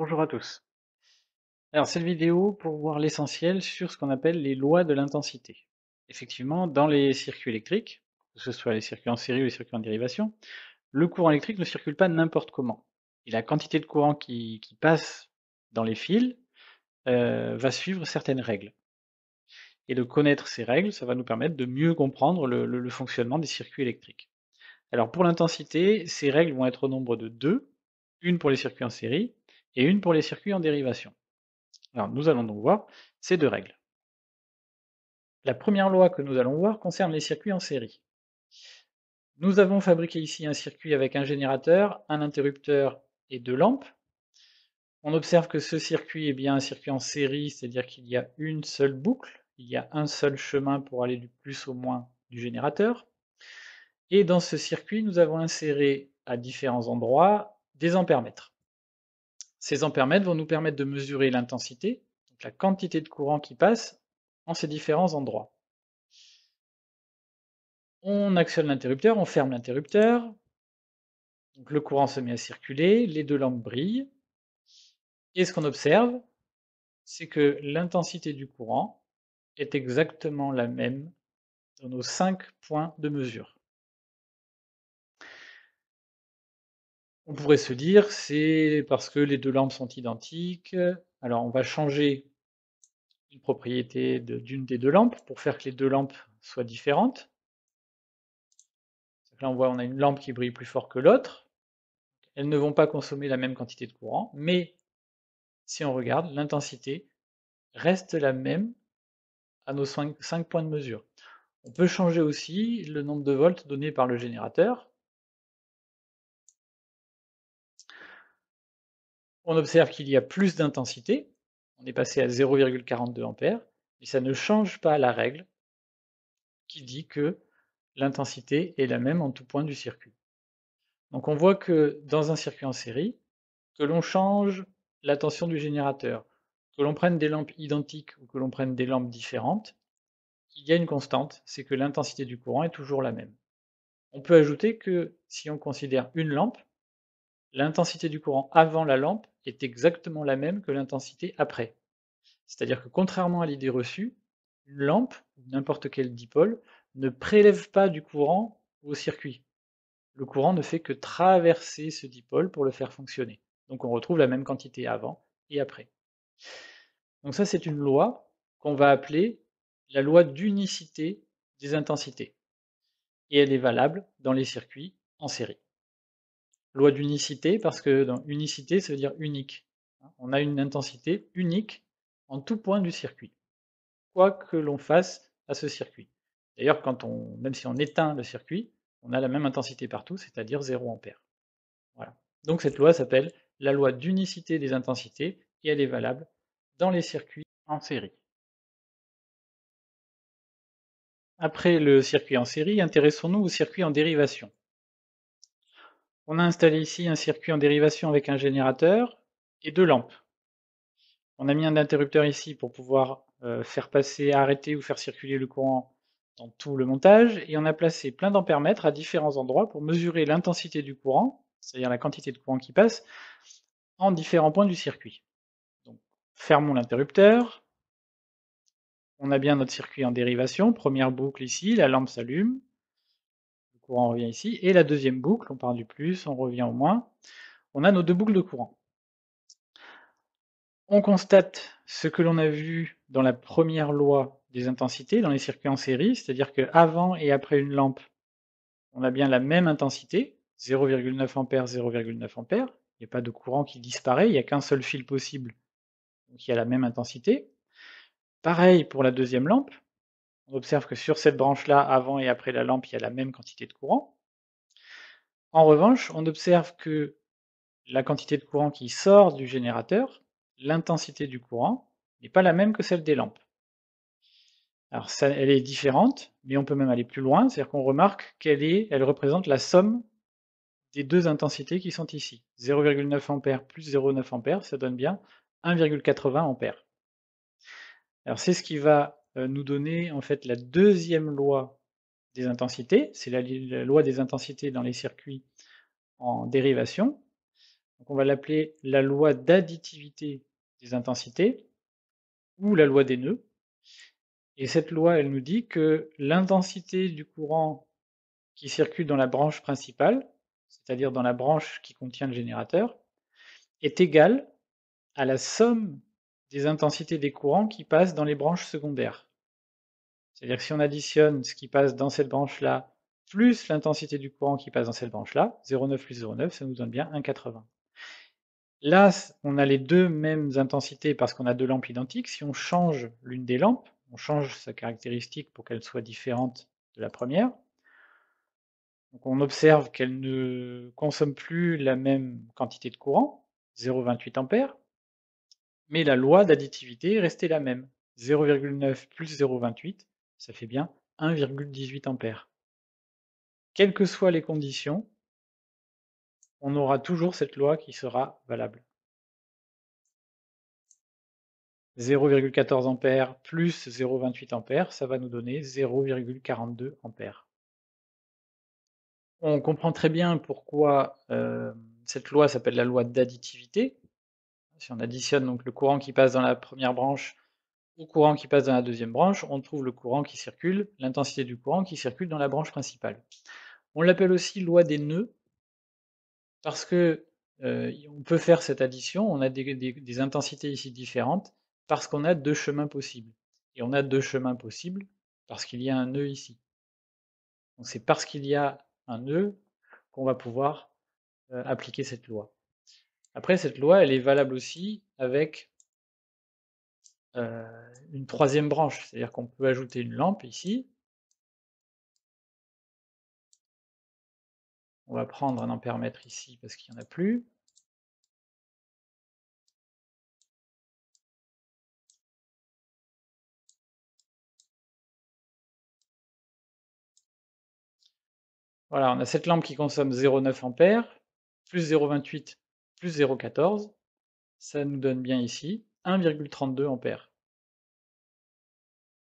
Bonjour à tous. Alors cette vidéo pour voir l'essentiel sur ce qu'on appelle les lois de l'intensité. Effectivement, dans les circuits électriques, que ce soit les circuits en série ou les circuits en dérivation, le courant électrique ne circule pas n'importe comment. Et la quantité de courant qui, passe dans les fils euh, va suivre certaines règles. Et de connaître ces règles, ça va nous permettre de mieux comprendre le, le fonctionnement des circuits électriques. Alors pour l'intensité, ces règles vont être au nombre de deux, une pour les circuits en série et une pour les circuits en dérivation. Alors nous allons donc voir ces deux règles. La première loi que nous allons voir concerne les circuits en série. Nous avons fabriqué ici un circuit avec un générateur, un interrupteur et deux lampes. On observe que ce circuit est bien un circuit en série, c'est-à-dire qu'il y a une seule boucle, il y a un seul chemin pour aller du plus au moins du générateur. Et dans ce circuit, nous avons inséré à différents endroits des ampères ces ampères vont nous permettre de mesurer l'intensité, donc la quantité de courant qui passe en ces différents endroits. On actionne l'interrupteur, on ferme l'interrupteur. le courant se met à circuler, les deux lampes brillent. Et ce qu'on observe, c'est que l'intensité du courant est exactement la même dans nos cinq points de mesure. On pourrait se dire, c'est parce que les deux lampes sont identiques. Alors on va changer une propriété d'une des deux lampes pour faire que les deux lampes soient différentes. Là on voit on a une lampe qui brille plus fort que l'autre. Elles ne vont pas consommer la même quantité de courant, mais si on regarde, l'intensité reste la même à nos 5 points de mesure. On peut changer aussi le nombre de volts donné par le générateur. on observe qu'il y a plus d'intensité, on est passé à 0,42 ampères, mais ça ne change pas la règle qui dit que l'intensité est la même en tout point du circuit. Donc on voit que dans un circuit en série, que l'on change la tension du générateur, que l'on prenne des lampes identiques ou que l'on prenne des lampes différentes, il y a une constante, c'est que l'intensité du courant est toujours la même. On peut ajouter que si on considère une lampe, l'intensité du courant avant la lampe est exactement la même que l'intensité après. C'est-à-dire que contrairement à l'idée reçue, une lampe, n'importe quel dipôle, ne prélève pas du courant au circuit. Le courant ne fait que traverser ce dipôle pour le faire fonctionner. Donc on retrouve la même quantité avant et après. Donc ça c'est une loi qu'on va appeler la loi d'unicité des intensités. Et elle est valable dans les circuits en série loi d'unicité, parce que dans unicité, ça veut dire unique. On a une intensité unique en tout point du circuit, quoi que l'on fasse à ce circuit. D'ailleurs, même si on éteint le circuit, on a la même intensité partout, c'est-à-dire 0 ampère. Voilà. Donc cette loi s'appelle la loi d'unicité des intensités et elle est valable dans les circuits en série. Après le circuit en série, intéressons-nous au circuit en dérivation. On a installé ici un circuit en dérivation avec un générateur et deux lampes. On a mis un interrupteur ici pour pouvoir euh, faire passer, arrêter ou faire circuler le courant dans tout le montage. Et on a placé plein d'ampères-mètres à différents endroits pour mesurer l'intensité du courant, c'est-à-dire la quantité de courant qui passe, en différents points du circuit. Donc, fermons l'interrupteur. On a bien notre circuit en dérivation. Première boucle ici, la lampe s'allume on revient ici. Et la deuxième boucle, on part du plus, on revient au moins. On a nos deux boucles de courant. On constate ce que l'on a vu dans la première loi des intensités, dans les circuits en série, c'est-à-dire qu'avant et après une lampe, on a bien la même intensité, 0,9 A, 0,9 A. Il n'y a pas de courant qui disparaît, il n'y a qu'un seul fil possible qui a la même intensité. Pareil pour la deuxième lampe, on observe que sur cette branche-là, avant et après la lampe, il y a la même quantité de courant. En revanche, on observe que la quantité de courant qui sort du générateur, l'intensité du courant, n'est pas la même que celle des lampes. Alors elle est différente, mais on peut même aller plus loin, c'est-à-dire qu'on remarque qu'elle est, elle représente la somme des deux intensités qui sont ici. 0,9 A plus 0,9 A, ça donne bien 1,80 A. Alors c'est ce qui va euh, nous donner en fait la deuxième loi des intensités, c'est la, loi des intensités dans les circuits en dérivation. Donc on va l'appeler la loi d'additivité des intensités ou la loi des nœuds. Et cette loi, elle nous dit que l'intensité du courant qui circule dans la branche principale, c'est-à-dire dans la branche qui contient le générateur, est égale à la somme des intensités des courants qui passent dans les branches secondaires. C'est-à-dire que si on additionne ce qui passe dans cette branche-là, plus l'intensité du courant qui passe dans cette branche-là, 0,9 plus 0,9, ça nous donne bien 1,80. Là, on a les deux mêmes intensités parce qu'on a deux lampes identiques. Si on change l'une des lampes, on change sa caractéristique pour qu'elle soit différente de la première. Donc on observe qu'elle ne consomme plus la même quantité de courant, 0,28 ampères, mais la loi d'additivité est restée la même. 0,9 plus 0,28, ça fait bien 1,18 ampères. Quelles que soient les conditions, on aura toujours cette loi qui sera valable. 0,14 ampères plus 0,28 ampères, ça va nous donner 0,42 ampères. On comprend très bien pourquoi euh, cette loi s'appelle la loi d'additivité, si on additionne donc le courant qui passe dans la première branche au courant qui passe dans la deuxième branche, on trouve le courant qui circule, l'intensité du courant qui circule dans la branche principale. On l'appelle aussi loi des nœuds parce que euh, on peut faire cette addition, on a des, intensités ici différentes parce qu'on a deux chemins possibles. Et on a deux chemins possibles parce qu'il y a un nœud ici. c'est parce qu'il y a un nœud qu'on va pouvoir euh, appliquer cette loi. Après, cette loi, elle est valable aussi avec euh, une troisième branche, c'est-à-dire qu'on peut ajouter une lampe ici. On va prendre un ampèremètre ici parce qu'il n'y en a plus. Voilà, on a cette lampe qui consomme 0,9 ampères, plus 0,28 plus 0,14, ça nous donne bien ici 1,32 ampères.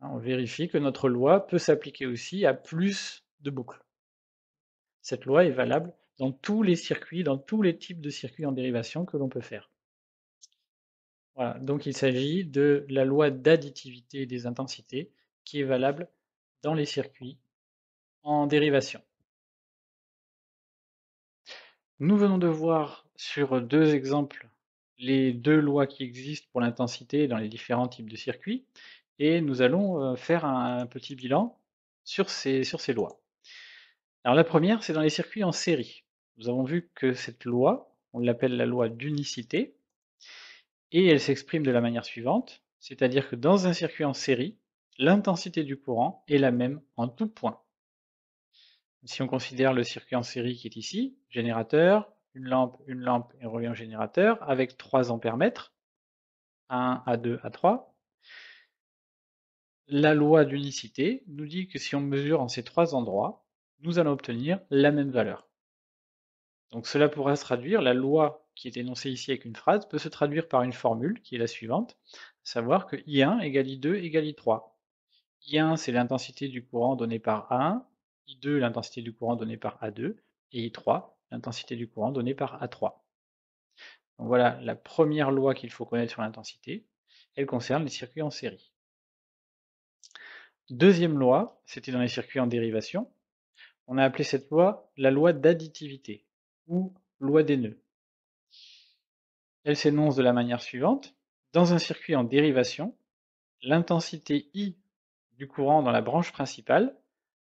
Hein, on vérifie que notre loi peut s'appliquer aussi à plus de boucles. Cette loi est valable dans tous les circuits, dans tous les types de circuits en dérivation que l'on peut faire. Voilà, donc il s'agit de la loi d'additivité des intensités qui est valable dans les circuits en dérivation. Nous venons de voir sur deux exemples les deux lois qui existent pour l'intensité dans les différents types de circuits et nous allons euh, faire un petit bilan sur ces, sur ces lois. Alors la première, c'est dans les circuits en série. Nous avons vu que cette loi, on l'appelle la loi d'unicité, et elle s'exprime de la manière suivante, c'est-à-dire que dans un circuit en série, l'intensité du courant est la même en tout point. Si on considère le circuit en série qui est ici, générateur, une lampe, une lampe et revient générateur avec trois ampères-mètres, 1 A2, A3. La loi d'unicité nous dit que si on mesure en ces trois endroits, nous allons obtenir la même valeur. Donc cela pourra se traduire, la loi qui est énoncée ici avec une phrase peut se traduire par une formule qui est la suivante, savoir que I1 égale I2 égale I3. I1 c'est l'intensité du courant donné par A1, I2 l'intensité du courant donné par A2, et I3 l'intensité du courant donnée par A3. Donc voilà la première loi qu'il faut connaître sur l'intensité. Elle concerne les circuits en série. Deuxième loi, c'était dans les circuits en dérivation. On a appelé cette loi la loi d'additivité ou loi des nœuds. Elle s'énonce de la manière suivante. Dans un circuit en dérivation, l'intensité I du courant dans la branche principale,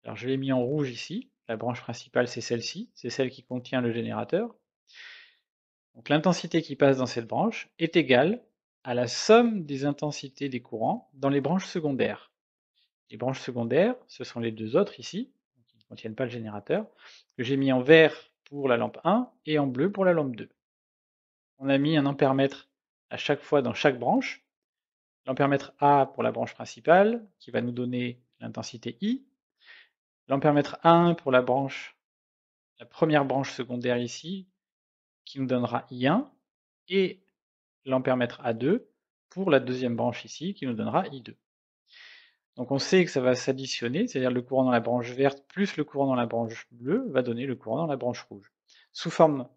alors je l'ai mis en rouge ici, la branche principale, c'est celle-ci, c'est celle qui contient le générateur. Donc l'intensité qui passe dans cette branche est égale à la somme des intensités des courants dans les branches secondaires. Les branches secondaires, ce sont les deux autres ici, qui ne contiennent pas le générateur, que j'ai mis en vert pour la lampe 1 et en bleu pour la lampe 2. On a mis un ampèremètre à chaque fois dans chaque branche. L'ampèremètre A pour la branche principale, qui va nous donner l'intensité I, l'ampèremètre a pour la branche, la première branche secondaire ici, qui nous donnera I1, et l'en permettre A2 pour la deuxième branche ici, qui nous donnera I2. Donc on sait que ça va s'additionner, c'est-à-dire le courant dans la branche verte plus le courant dans la branche bleue va donner le courant dans la branche rouge. Sous forme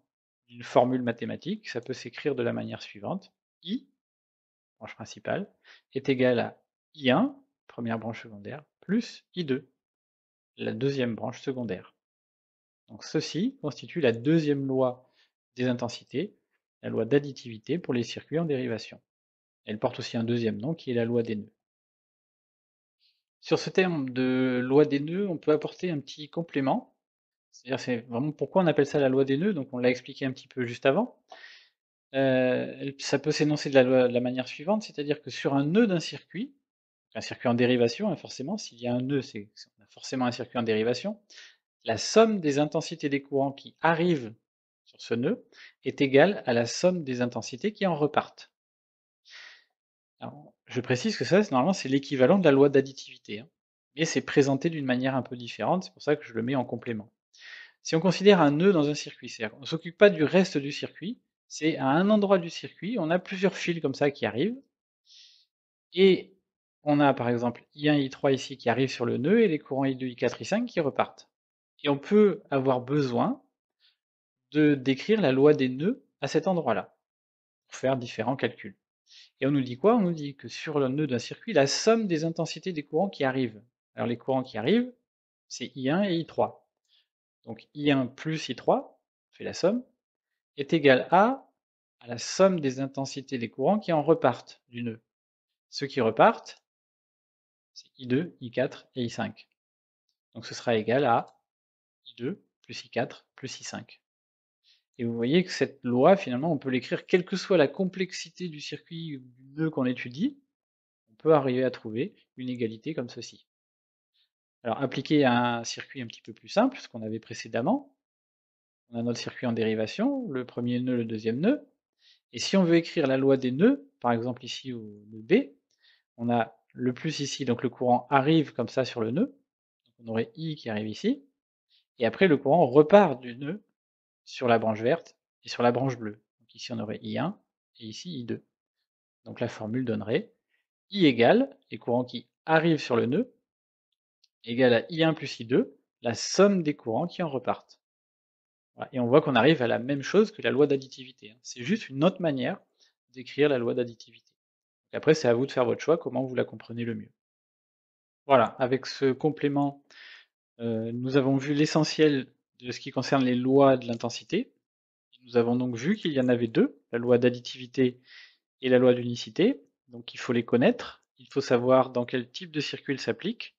d'une formule mathématique, ça peut s'écrire de la manière suivante. I, branche principale, est égal à I1, première branche secondaire, plus I2, la deuxième branche secondaire. Donc ceci constitue la deuxième loi des intensités, la loi d'additivité pour les circuits en dérivation. Elle porte aussi un deuxième nom qui est la loi des nœuds. Sur ce terme de loi des nœuds, on peut apporter un petit complément. C'est-à-dire, c'est vraiment pourquoi on appelle ça la loi des nœuds, donc on l'a expliqué un petit peu juste avant. Euh, ça peut s'énoncer de, la, manière suivante, c'est-à-dire que sur un nœud d'un circuit, un circuit en dérivation, hein, forcément, s'il y a un nœud, c'est forcément un circuit en dérivation, la somme des intensités des courants qui arrivent sur ce nœud est égale à la somme des intensités qui en repartent. je précise que ça, normalement, c'est l'équivalent de la loi d'additivité, hein. mais c'est présenté d'une manière un peu différente, c'est pour ça que je le mets en complément. Si on considère un nœud dans un circuit, cest à ne s'occupe pas du reste du circuit, c'est à un endroit du circuit, on a plusieurs fils comme ça qui arrivent, et on a par exemple I1, I3 ici qui arrivent sur le nœud et les courants I2, I4, I5 qui repartent. Et on peut avoir besoin de décrire la loi des nœuds à cet endroit-là pour faire différents calculs. Et on nous dit quoi On nous dit que sur le nœud d'un circuit, la somme des intensités des courants qui arrivent. Alors les courants qui arrivent, c'est I1 et I3. Donc I1 plus I3, fait la somme, est égal à, à la somme des intensités des courants qui en repartent du nœud. Ceux qui repartent, c'est I2, I4 et I5. Donc ce sera égal à I2 plus I4 plus I5. Et vous voyez que cette loi, finalement, on peut l'écrire quelle que soit la complexité du circuit du nœud qu'on étudie, on peut arriver à trouver une égalité comme ceci. Alors appliquer un circuit un petit peu plus simple, ce qu'on avait précédemment, on a notre circuit en dérivation, le premier nœud, le deuxième nœud. Et si on veut écrire la loi des nœuds, par exemple ici au nœud B, on a le plus ici. Donc le courant arrive comme ça sur le nœud. On aurait I qui arrive ici. Et après, le courant repart du nœud sur la branche verte et sur la branche bleue. Donc ici, on aurait I1 et ici I2. Donc la formule donnerait I égale les courants qui arrivent sur le nœud égale à I1 plus I2, la somme des courants qui en repartent. Et on voit qu'on arrive à la même chose que la loi d'additivité. Hein. C'est juste une autre manière d'écrire la loi d'additivité. Et après, c'est à vous de faire votre choix, comment vous la comprenez le mieux. Voilà, avec ce complément, euh, nous avons vu l'essentiel de ce qui concerne les lois de l'intensité. Nous avons donc vu qu'il y en avait deux, la loi d'additivité et la loi d'unicité. Donc il faut les connaître, il faut savoir dans quel type de circuit elles s'appliquent.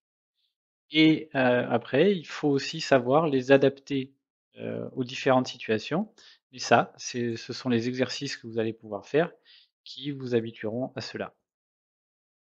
Et euh, après, il faut aussi savoir les adapter euh, aux différentes situations. Mais ça, ce sont les exercices que vous allez pouvoir faire qui vous habitueront à cela.